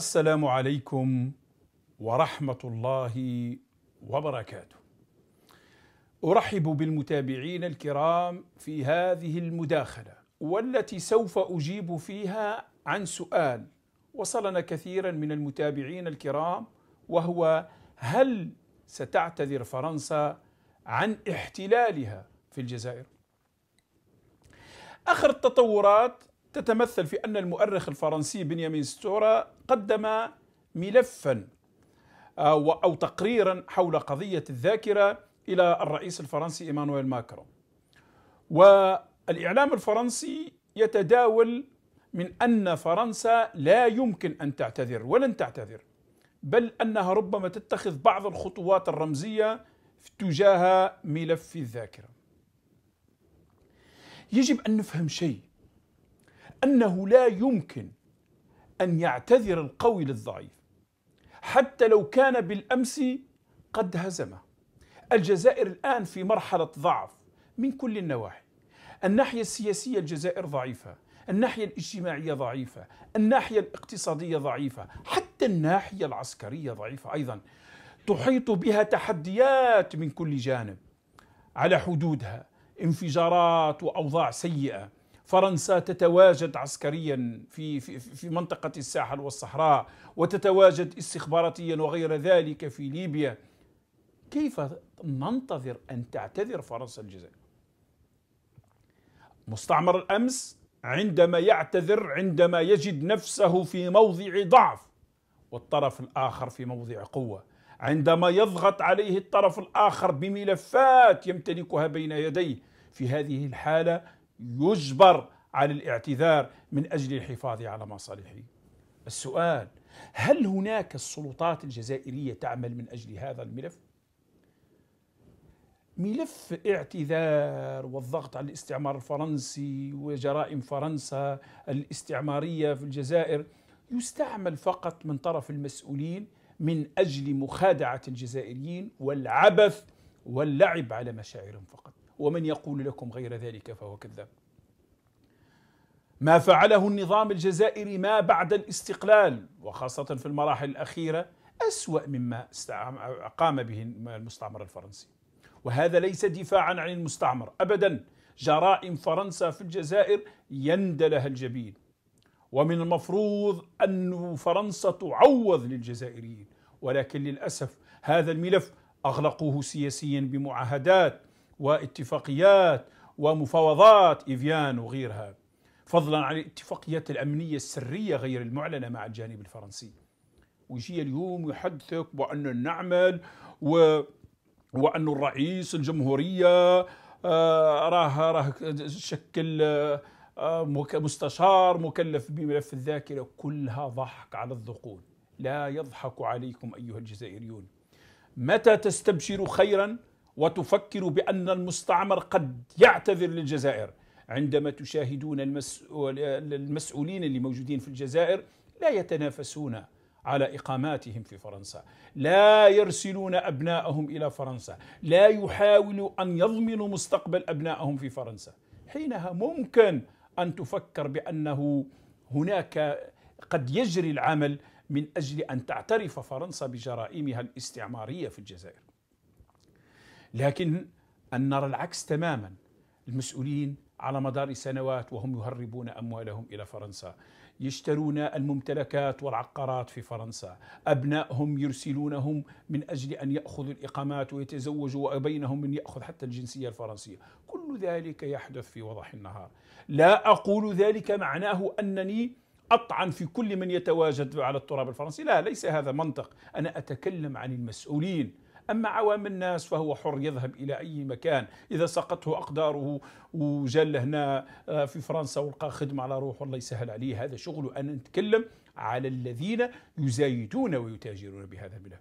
السلام عليكم ورحمه الله وبركاته ارحب بالمتابعين الكرام في هذه المداخله والتي سوف اجيب فيها عن سؤال وصلنا كثيرا من المتابعين الكرام وهو هل ستعتذر فرنسا عن احتلالها في الجزائر اخر التطورات تتمثل في أن المؤرخ الفرنسي بنيامين ستورا قدم ملفا آه، أو, تقريرا حول قضية الذاكرة إلى الرئيس الفرنسي إيمانويل ماكرون والإعلام الفرنسي يتداول من أن فرنسا لا يمكن أن تعتذر ولن تعتذر بل أنها ربما تتخذ بعض الخطوات الرمزية تجاه ملف الذاكرة يجب أن نفهم شيء أنه لا يمكن أن يعتذر القوي للضعيف حتى لو كان بالأمس قد هزمه الجزائر الآن في مرحلة ضعف من كل النواحي الناحية السياسية الجزائر ضعيفة الناحية الاجتماعية ضعيفة الناحية الاقتصادية ضعيفة حتى الناحية العسكرية ضعيفة أيضا تحيط بها تحديات من كل جانب على حدودها انفجارات وأوضاع سيئة فرنسا تتواجد عسكريا في في في منطقه الساحل والصحراء وتتواجد استخباراتيا وغير ذلك في ليبيا كيف ننتظر ان تعتذر فرنسا الجزائر مستعمر الامس عندما يعتذر عندما يجد نفسه في موضع ضعف والطرف الاخر في موضع قوه عندما يضغط عليه الطرف الاخر بملفات يمتلكها بين يديه في هذه الحاله يجبر على الاعتذار من اجل الحفاظ على مصالحه. السؤال هل هناك السلطات الجزائريه تعمل من اجل هذا الملف؟ ملف اعتذار والضغط على الاستعمار الفرنسي وجرائم فرنسا الاستعماريه في الجزائر يستعمل فقط من طرف المسؤولين من اجل مخادعه الجزائريين والعبث واللعب على مشاعرهم فقط. ومن يقول لكم غير ذلك فهو كذاب ما فعله النظام الجزائري ما بعد الاستقلال وخاصة في المراحل الأخيرة أسوأ مما قام به المستعمر الفرنسي وهذا ليس دفاعا عن المستعمر أبدا جرائم فرنسا في الجزائر يندى لها الجبين ومن المفروض أن فرنسا تعوض للجزائريين ولكن للأسف هذا الملف أغلقوه سياسيا بمعاهدات واتفاقيات ومفاوضات إيفيان وغيرها فضلا عن الاتفاقيات الأمنية السرية غير المعلنة مع الجانب الفرنسي ويجي اليوم يحدثك بأن نعمل و وأن الرئيس الجمهورية آه، راه راه شكل آه، مستشار مكلف بملف الذاكرة كلها ضحك على الذقون لا يضحك عليكم أيها الجزائريون متى تستبشروا خيرا وتفكر بأن المستعمر قد يعتذر للجزائر عندما تشاهدون المسؤولين اللي موجودين في الجزائر لا يتنافسون على اقاماتهم في فرنسا، لا يرسلون ابنائهم الى فرنسا، لا يحاولوا ان يضمنوا مستقبل ابنائهم في فرنسا، حينها ممكن ان تفكر بانه هناك قد يجري العمل من اجل ان تعترف فرنسا بجرائمها الاستعماريه في الجزائر. لكن أن نرى العكس تماما المسؤولين على مدار سنوات وهم يهربون أموالهم إلى فرنسا يشترون الممتلكات والعقارات في فرنسا أبنائهم يرسلونهم من أجل أن يأخذوا الإقامات ويتزوجوا وبينهم من يأخذ حتى الجنسية الفرنسية كل ذلك يحدث في وضح النهار لا أقول ذلك معناه أنني أطعن في كل من يتواجد على التراب الفرنسي لا ليس هذا منطق أنا أتكلم عن المسؤولين أما عوام الناس فهو حر يذهب إلى أي مكان إذا سقطته أقداره وجا هنا آه، في فرنسا ولقى خدمة على روحه الله يسهل عليه هذا شغله أنا نتكلم على الذين يزايدون ويتاجرون بهذا الملف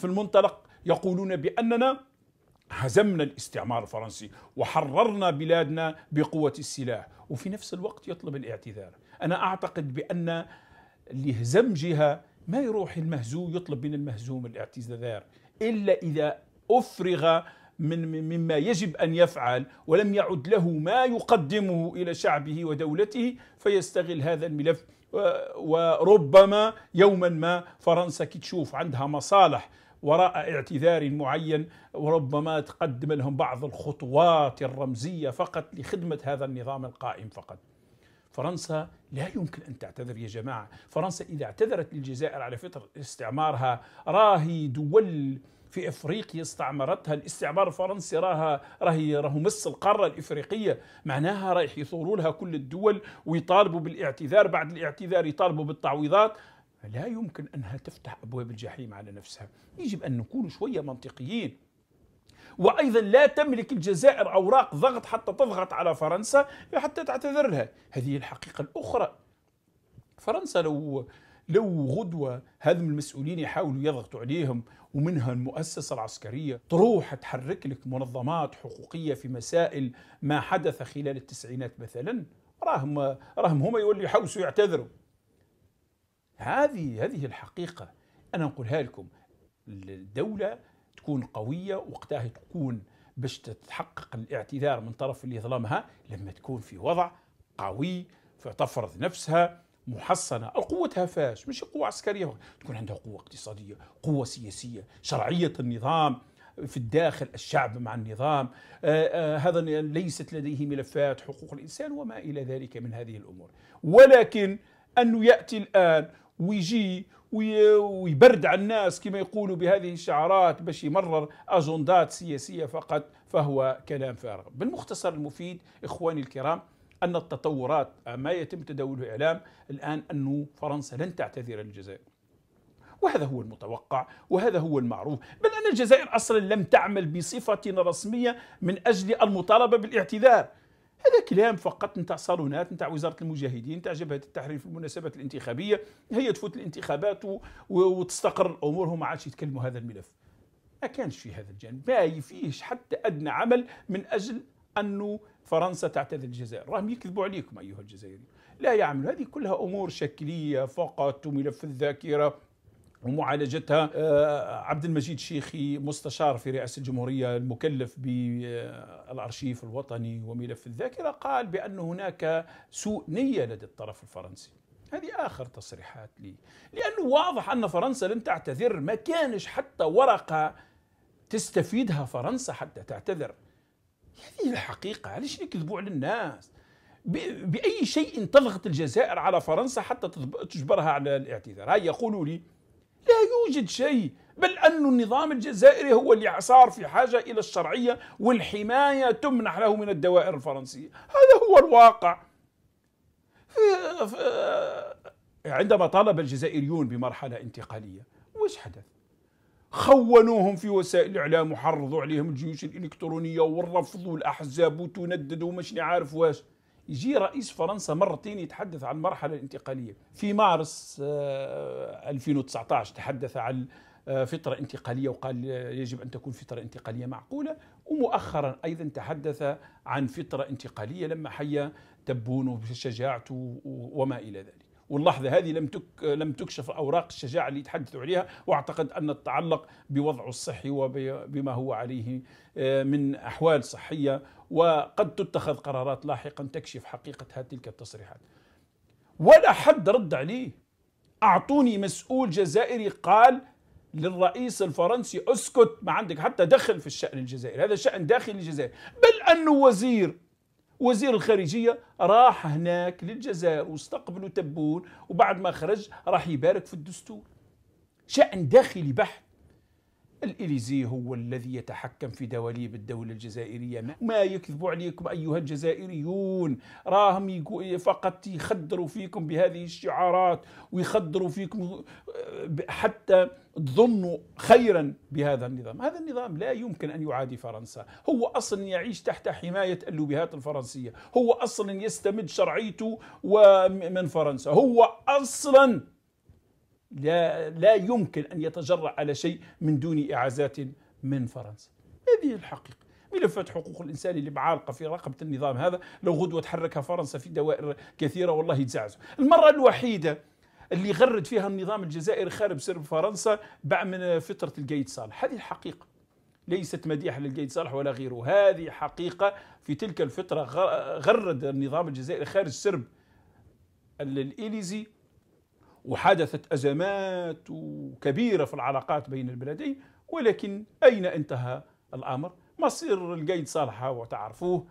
في المنطلق يقولون بأننا هزمنا الاستعمار الفرنسي وحررنا بلادنا بقوة السلاح وفي نفس الوقت يطلب الاعتذار أنا أعتقد بأن لهزم جهة ما يروح المهزوم يطلب من المهزوم الاعتذار إلا إذا أفرغ من مما يجب ان يفعل ولم يعد له ما يقدمه الى شعبه ودولته فيستغل هذا الملف وربما يوما ما فرنسا كي تشوف عندها مصالح وراء اعتذار معين وربما تقدم لهم بعض الخطوات الرمزيه فقط لخدمه هذا النظام القائم فقط فرنسا لا يمكن أن تعتذر يا جماعة فرنسا إذا اعتذرت للجزائر على فترة استعمارها راهي دول في افريقيا استعمرتها الاستعمار الفرنسي راها راهي راهو مس القاره الافريقيه معناها رايح يثوروا لها كل الدول ويطالبوا بالاعتذار بعد الاعتذار يطالبوا بالتعويضات لا يمكن انها تفتح ابواب الجحيم على نفسها يجب ان نكون شويه منطقيين وأيضا لا تملك الجزائر أوراق ضغط حتى تضغط على فرنسا حتى تعتذر لها هذه الحقيقة الأخرى فرنسا لو لو غدوة هذم المسؤولين يحاولوا يضغطوا عليهم ومنها المؤسسة العسكرية تروح تحرك لك منظمات حقوقية في مسائل ما حدث خلال التسعينات مثلا راهم راهم هما يولي يحوسوا يعتذروا هذه هذه الحقيقة أنا نقولها لكم الدولة تكون قويه وقتها تكون باش تتحقق الاعتذار من طرف اللي ظلمها لما تكون في وضع قوي فتفرض نفسها محصنة أو قوتها فاش مش قوة عسكرية تكون عندها قوة اقتصادية قوة سياسية شرعية النظام في الداخل الشعب مع النظام آه آه هذا ليست لديه ملفات حقوق الإنسان وما إلى ذلك من هذه الأمور ولكن انه ياتي الان ويجي ويبرد على الناس كما يقولوا بهذه الشعارات باش يمرر اجندات سياسيه فقط فهو كلام فارغ بالمختصر المفيد اخواني الكرام ان التطورات ما يتم تداوله اعلام الان انه فرنسا لن تعتذر للجزائر وهذا هو المتوقع وهذا هو المعروف بل أن الجزائر أصلا لم تعمل بصفة رسمية من أجل المطالبة بالاعتذار هذا كلام فقط نتاع صالونات نتاع وزاره المجاهدين نتاع جبهه التحرير في المناسبات الانتخابيه هي تفوت الانتخابات و... وتستقر الامور هم عادش يتكلموا هذا الملف ما كانش في هذا الجانب ما فيهش حتى ادنى عمل من اجل انه فرنسا تعتذر الجزائر راهم يكذبوا عليكم ايها الجزائريين لا يعملوا هذه كلها امور شكليه فقط وملف الذاكره ومعالجتها آه، عبد المجيد شيخي مستشار في رئاسة الجمهورية المكلف بالأرشيف الوطني وملف الذاكرة قال بأن هناك سوء نية لدى الطرف الفرنسي هذه آخر تصريحات لي لأنه واضح أن فرنسا لن تعتذر ما كانش حتى ورقة تستفيدها فرنسا حتى تعتذر هذه الحقيقة علاش نكذبوا على الناس بأي شيء تضغط الجزائر على فرنسا حتى تجبرها على الاعتذار هاي يقولوا لي لا يوجد شيء بل أن النظام الجزائري هو اللي صار في حاجة إلى الشرعية والحماية تمنح له من الدوائر الفرنسية هذا هو الواقع في في عندما طالب الجزائريون بمرحلة انتقالية وش حدث؟ خونوهم في وسائل الإعلام وحرضوا عليهم الجيوش الإلكترونية والرفض والأحزاب وتنددوا ومش عارف واش يجي رئيس فرنسا مرتين يتحدث عن المرحلة الانتقالية في مارس 2019 آه، تحدث عن آه، فترة انتقالية وقال آه، يجب أن تكون فترة انتقالية معقولة ومؤخرا أيضا تحدث عن فترة انتقالية لما حيا تبونه بشجاعته وما إلى ذلك واللحظة هذه لم تك لم تكشف أوراق الشجاعة اللي يتحدثوا عليها وأعتقد أن تتعلق بوضعه الصحي وبما هو عليه آه، من أحوال صحية وقد تتخذ قرارات لاحقا تكشف حقيقة تلك التصريحات ولا حد رد عليه أعطوني مسؤول جزائري قال للرئيس الفرنسي اسكت ما عندك حتى دخل في الشأن الجزائري هذا شأن داخلي الجزائر بل أنه وزير وزير الخارجية راح هناك للجزائر واستقبلوا تبون وبعد ما خرج راح يبارك في الدستور شأن داخلي بحت الإليزي هو الذي يتحكم في دواليب الدولة الجزائرية ما يكذب عليكم أيها الجزائريون راهم فقط يخدروا فيكم بهذه الشعارات ويخدروا فيكم آه، حتى تظنوا خيرا بهذا النظام هذا النظام لا يمكن أن يعادي فرنسا هو أصلا يعيش تحت حماية اللوبيهات الفرنسية هو أصلا يستمد شرعيته من فرنسا هو أصلا لا, لا يمكن أن يتجرأ على شيء من دون إعازات من فرنسا هذه الحقيقة ملفات حقوق الانسان اللي معالقه في رقبه النظام هذا لو غدوه تحركها فرنسا في دوائر كثيره والله يتزعزعوا. المره الوحيده اللي غرد فيها النظام الجزائري خارب سرب فرنسا بعد من فتره القيد صالح، هذه الحقيقه. ليست مديحة للقيد صالح ولا غيره، هذه حقيقة في تلك الفترة غرد النظام الجزائري خارج سرب الإليزي وحدثت أزمات كبيرة في العلاقات بين البلدين ولكن أين انتهى الأمر مصير القيد صالحة وتعرفوه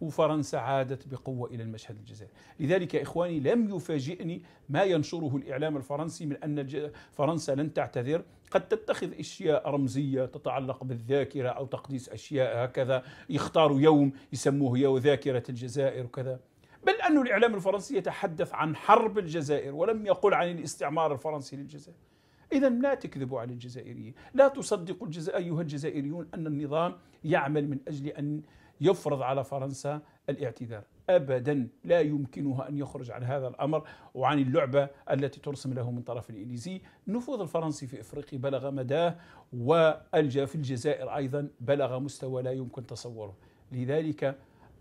وفرنسا عادت بقوة إلى المشهد الجزائري لذلك إخواني لم يفاجئني ما ينشره الإعلام الفرنسي من أن فرنسا لن تعتذر قد تتخذ أشياء رمزية تتعلق بالذاكرة أو تقديس أشياء هكذا يختاروا يوم يسموه يوم ذاكرة الجزائر وكذا بل أن الإعلام الفرنسي يتحدث عن حرب الجزائر ولم يقل عن الاستعمار الفرنسي للجزائر إذا لا تكذبوا على الجزائريين لا تصدقوا أيها الجزائريون أن النظام يعمل من أجل أن يفرض على فرنسا الاعتذار ابدا لا يمكنها ان يخرج عن هذا الامر وعن اللعبه التي ترسم له من طرف الانجليزي، النفوذ الفرنسي في افريقيا بلغ مداه والجا في الجزائر ايضا بلغ مستوى لا يمكن تصوره، لذلك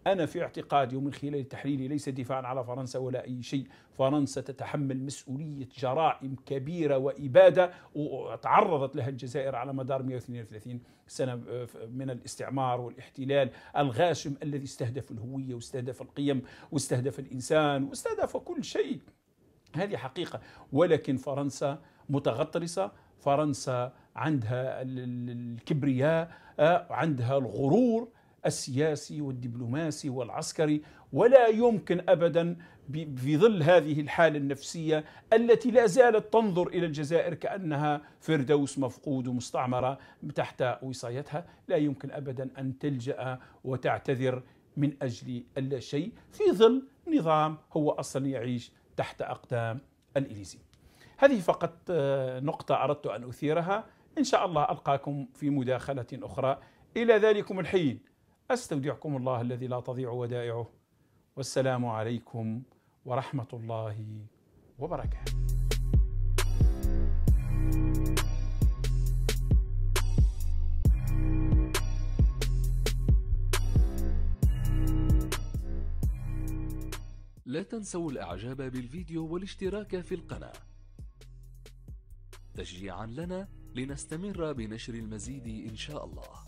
أنا في اعتقادي ومن خلال تحليلي ليس دفاعا على فرنسا ولا أي شيء فرنسا تتحمل مسؤولية جرائم كبيرة وإبادة تعرضت لها الجزائر على مدار 132 سنة آه، من الاستعمار والاحتلال الغاشم الذي استهدف الهوية واستهدف القيم واستهدف الإنسان واستهدف كل شيء هذه حقيقة ولكن فرنسا متغطرسة فرنسا عندها الكبرياء آه، عندها الغرور السياسي والدبلوماسي والعسكري ولا يمكن ابدا في ظل هذه الحاله النفسيه التي لا زالت تنظر الى الجزائر كانها فردوس مفقود ومستعمره تحت وصايتها لا يمكن ابدا ان تلجا وتعتذر من اجل الا شيء في ظل نظام هو اصلا يعيش تحت اقدام الاليزي. هذه فقط آه، نقطه اردت ان اثيرها ان شاء الله القاكم في مداخله اخرى الى ذلكم الحين استودعكم الله الذي لا تضيع ودائعه والسلام عليكم ورحمه الله وبركاته لا تنسوا الاعجاب بالفيديو والاشتراك في القناة تشجيعا لنا لنستمر بنشر المزيد ان شاء الله